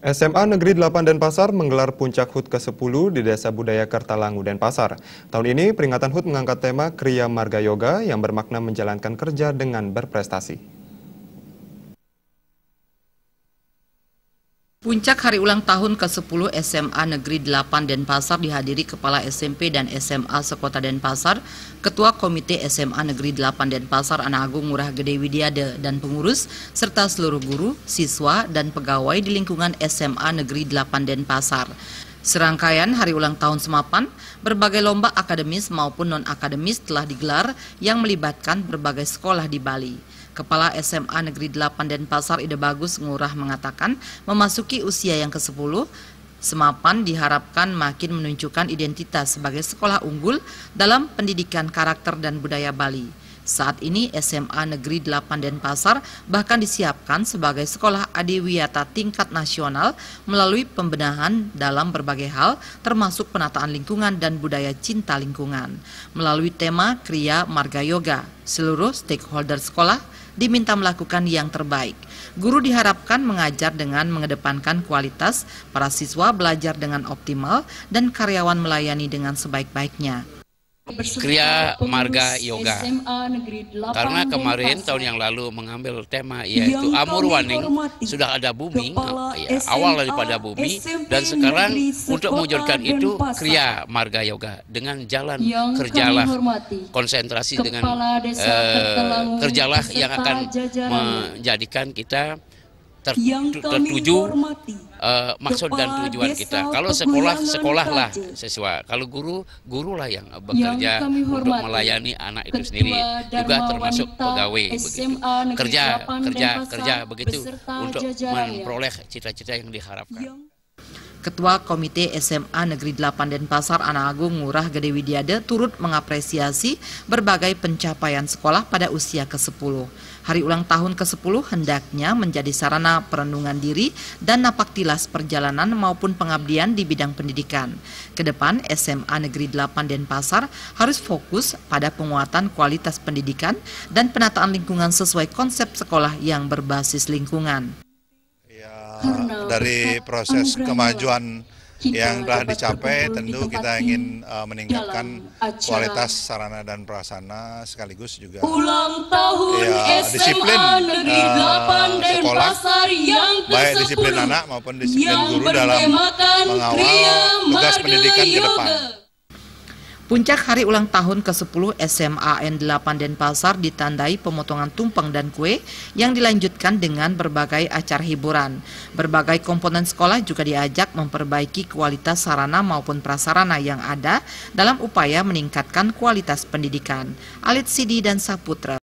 SMA Negeri 8 Denpasar menggelar puncak HUT ke-10 di Desa Budaya Kertalangu Denpasar. Tahun ini peringatan HUT mengangkat tema Kriya Marga Yoga yang bermakna menjalankan kerja dengan berprestasi. Puncak hari ulang tahun ke-10 SMA Negeri 8 Denpasar dihadiri Kepala SMP dan SMA Sekota Denpasar, Ketua Komite SMA Negeri 8 Denpasar Anak Agung Murah Gede Widiade dan pengurus, serta seluruh guru, siswa, dan pegawai di lingkungan SMA Negeri 8 Denpasar. Serangkaian hari ulang tahun Semapan, berbagai lomba akademis maupun non-akademis telah digelar yang melibatkan berbagai sekolah di Bali. Kepala SMA Negeri 8 Denpasar Ide Bagus Ngurah mengatakan, memasuki usia yang ke-10, Semapan diharapkan makin menunjukkan identitas sebagai sekolah unggul dalam pendidikan karakter dan budaya Bali. Saat ini SMA Negeri 8 Denpasar bahkan disiapkan sebagai sekolah adiwiyata tingkat nasional melalui pembenahan dalam berbagai hal termasuk penataan lingkungan dan budaya cinta lingkungan. Melalui tema Kriya Marga Yoga, seluruh stakeholder sekolah diminta melakukan yang terbaik. Guru diharapkan mengajar dengan mengedepankan kualitas, para siswa belajar dengan optimal, dan karyawan melayani dengan sebaik-baiknya. Kriya Marga Yoga. Karena kemarin tahun yang lalu mengambil tema yaitu Amur Waning sudah ada bumi, oh ya, awal daripada bumi dan sekarang untuk mewujudkan itu Kriya Marga Yoga dengan jalan kerjalah konsentrasi dengan eh, kerjalah yang akan menjadikan kita ter, tertuju uh, maksud dan tujuan kita. Kalau sekolah sekolahlah siswa, kalau guru gurulah yang bekerja yang untuk melayani anak itu sendiri juga termasuk pegawai begitu. kerja kerja kerja begitu untuk memperoleh cita-cita yang diharapkan. Yang Ketua Komite SMA Negeri 8 Denpasar Anak Agung Ngurah Gede Widiade turut mengapresiasi berbagai pencapaian sekolah pada usia ke-10. Hari ulang tahun ke-10 hendaknya menjadi sarana perenungan diri dan napak tilas perjalanan maupun pengabdian di bidang pendidikan. Kedepan SMA Negeri 8 Denpasar harus fokus pada penguatan kualitas pendidikan dan penataan lingkungan sesuai konsep sekolah yang berbasis lingkungan dari proses kemajuan yang telah dicapai tentu kita ingin uh, meningkatkan kualitas sarana dan prasarana sekaligus juga Ulang tahun ya, disiplin uh, sekolah yang baik disiplin anak maupun disiplin guru dalam mengawal tugas pendidikan ke depan. Puncak hari ulang tahun ke-10 SMAN 8 Denpasar ditandai pemotongan tumpeng dan kue yang dilanjutkan dengan berbagai acara hiburan. Berbagai komponen sekolah juga diajak memperbaiki kualitas sarana maupun prasarana yang ada dalam upaya meningkatkan kualitas pendidikan. Alit Sidi dan Saputra.